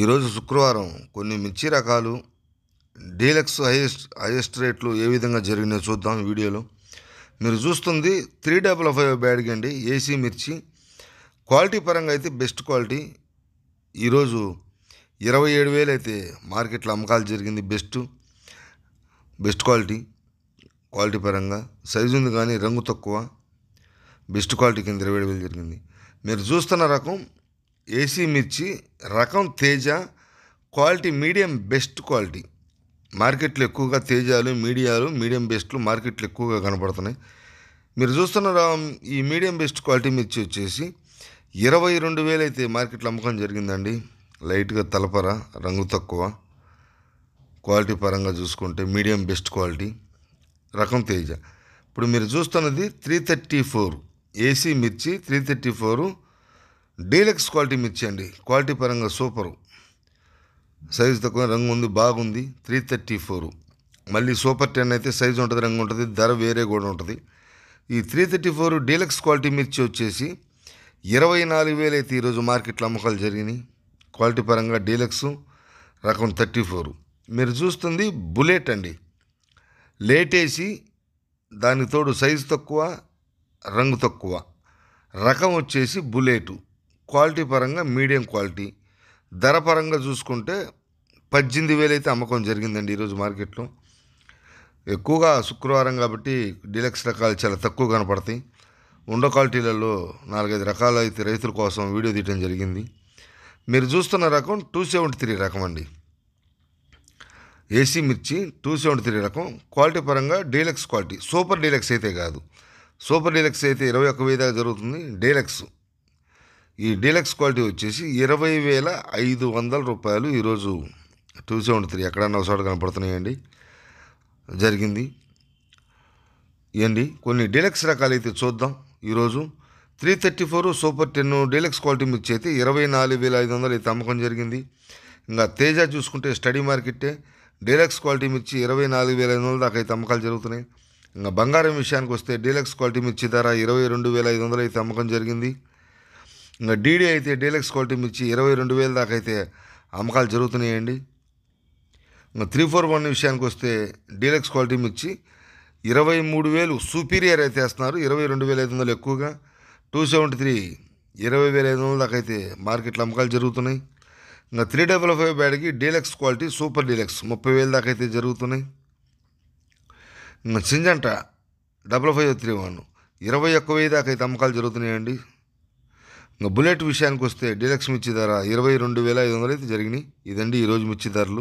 ఈరోజు శుక్రవారం కొన్ని మిర్చి రకాలు డీలక్స్ హైయెస్ట్ హైయెస్ట్ రేట్లు ఏ విధంగా జరిగినాయో చూద్దాం వీడియోలో మీరు చూస్తుంది త్రీ డబల్ ఫైవ్ బ్యాడ్కి అండి ఏసీ మిర్చి క్వాలిటీ పరంగా అయితే బెస్ట్ క్వాలిటీ ఈరోజు ఇరవై ఏడు వేలు అయితే మార్కెట్లో అమ్మకాలు జరిగింది బెస్ట్ బెస్ట్ క్వాలిటీ క్వాలిటీ పరంగా సైజు ఉంది కానీ రంగు తక్కువ బెస్ట్ క్వాలిటీ కింద ఇరవై ఏడు వేలు జరిగింది మీరు చూస్తున్న రకం ఏసీ మిర్చి రకం Teja quality medium best quality మార్కెట్లో ఎక్కువగా తేజాలు మీడియాలు మీడియం బెస్ట్లు మార్కెట్లో ఎక్కువగా కనపడుతున్నాయి మీరు చూస్తున్న ఈ మీడియం బెస్ట్ క్వాలిటీ మిర్చి వచ్చేసి ఇరవై రెండు వేలు అయితే మార్కెట్లో అమ్మకం జరిగిందండి లైట్గా తలపర రంగు తక్కువ క్వాలిటీ పరంగా చూసుకుంటే మీడియం బెస్ట్ క్వాలిటీ రకం తేజ ఇప్పుడు మీరు చూస్తున్నది త్రీ థర్టీ ఫోర్ ఏసీ మిర్చి three thirty four deluxe quality అండి క్వాలిటీ పరంగా సూపరు సైజు తక్కువ రంగు ఉంది బాగుంది త్రీ థర్టీ ఫోర్ మళ్ళీ సూపర్ టెన్ అయితే సైజు ఉంటుంది రంగు ఉంటుంది ధర వేరే కూడా ఉంటుంది ఈ three thirty four deluxe quality మిర్చి వచ్చేసి ఇరవై నాలుగు వేలు అయితే ఈరోజు మార్కెట్లో అమ్మకాలు జరిగినాయి క్వాలిటీ పరంగా డీలక్స్ రకం థర్టీ ఫోర్ మీరు చూస్తుంది బుల్లెట్ అండి లేటేసి దానికి తోడు సైజు తక్కువ రంగు తక్కువ రకం వచ్చేసి బుల్లెటు క్వాలిటీ పరంగా మీడియం క్వాలిటీ ధర పరంగా చూసుకుంటే పద్దెనిమిది వేలు అయితే అమ్మకం జరిగిందండి ఈరోజు మార్కెట్లో ఎక్కువగా శుక్రవారం కాబట్టి డీలక్స్ రకాలు చాలా తక్కువ కనపడతాయి ఉండ క్వాలిటీలలో నాలుగైదు రకాలు అయితే రైతుల కోసం వీడియో తీయడం జరిగింది మీరు చూస్తున్న రకం టూ సెవెంటీ త్రీ రకం అండి ఏసీ మిర్చి టూ సెవెంటీ త్రీ రకం క్వాలిటీ పరంగా డీలక్స్ క్వాలిటీ సూపర్ డీలక్స్ అయితే కాదు సూపర్ డీలక్స్ అయితే ఇరవై ఒక్క వెయ్యి జరుగుతుంది డీలక్స్ ఈ డీలక్స్ క్వాలిటీ వచ్చేసి ఇరవై వేల ఐదు వందల రూపాయలు ఈరోజు టూ సెవెంటీ త్రీ ఎక్కడన్నా ఒకసారి కనపడుతున్నాయండి జరిగింది ఏంటి కొన్ని డీలక్స్ రకాలు అయితే చూద్దాం ఈరోజు three thirty four super ten deluxe quality మిర్చి అయితే ఇరవై నాలుగు వేల ఐదు వందలు అయితే అమ్మకం జరిగింది ఇంకా తేజ చూసుకుంటే స్టడీ మార్కెట్టే డీలక్స్ క్వాలిటీ మిర్చి ఇరవై నాలుగు వేల ఐదు వందల దాకా అయితే అమ్మకాలు జరుగుతున్నాయి ఇంకా బంగారం విషయానికి వస్తే డీలక్స్ క్వాలిటీ మిర్చి ధర ఇరవై రెండు వేల ఐదు వందలు అయితే అమ్మకం జరిగింది ఇంకా డీడీ అయితే డీలక్స్ క్వాలిటీ మిర్చి ఇరవై రెండు వేల దాకా అయితే అమ్మకాలు జరుగుతున్నాయండి ఇంకా త్రీ ఫోర్ వన్ విషయానికి వస్తే డీలక్స్ క్వాలిటీ మిర్చి ఇరవై మూడు వేలు సూపీరియర్ అయితే వేస్తున్నారు ఇరవై రెండు వేల ఐదు వందలు ఎక్కువగా టూ సెవెంటీ త్రీ ఇరవై వేల ఐదు వందల దాకా అయితే మార్కెట్లో అమ్మకాలు జరుగుతున్నాయి ఇంకా త్రీ డబల్ ఫైవ్ బ్యాడ్కి డీలక్స్ క్వాలిటీ సూపర్ డీలక్స్ ముప్పై వేల దాకా అయితే జరుగుతున్నాయి ఇంకా Syngenta double five three one ఇరవై ఒక్క వెయ్యి దాకా అయితే అమ్మకాలు జరుగుతున్నాయండి ఇంకా బుల్లెట్ విషయానికి వస్తే డీలక్స్ మిర్చి ధర ఇరవై రెండు వేల ఐదు వందలు అయితే జరిగినాయి ఇదండి ఈరోజు మిర్చి ధరలు